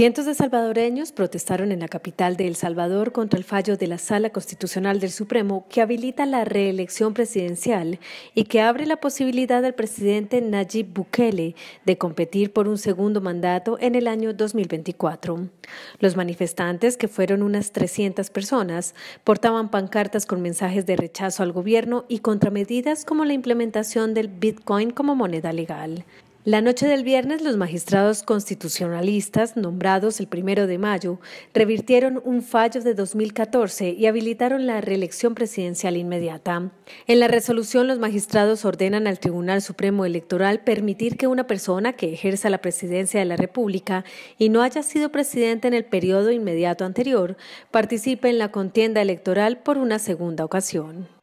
Cientos de salvadoreños protestaron en la capital de El Salvador contra el fallo de la Sala Constitucional del Supremo que habilita la reelección presidencial y que abre la posibilidad al presidente Nayib Bukele de competir por un segundo mandato en el año 2024. Los manifestantes, que fueron unas 300 personas, portaban pancartas con mensajes de rechazo al gobierno y contramedidas como la implementación del Bitcoin como moneda legal. La noche del viernes, los magistrados constitucionalistas, nombrados el primero de mayo, revirtieron un fallo de 2014 y habilitaron la reelección presidencial inmediata. En la resolución, los magistrados ordenan al Tribunal Supremo Electoral permitir que una persona que ejerza la presidencia de la República y no haya sido presidente en el periodo inmediato anterior participe en la contienda electoral por una segunda ocasión.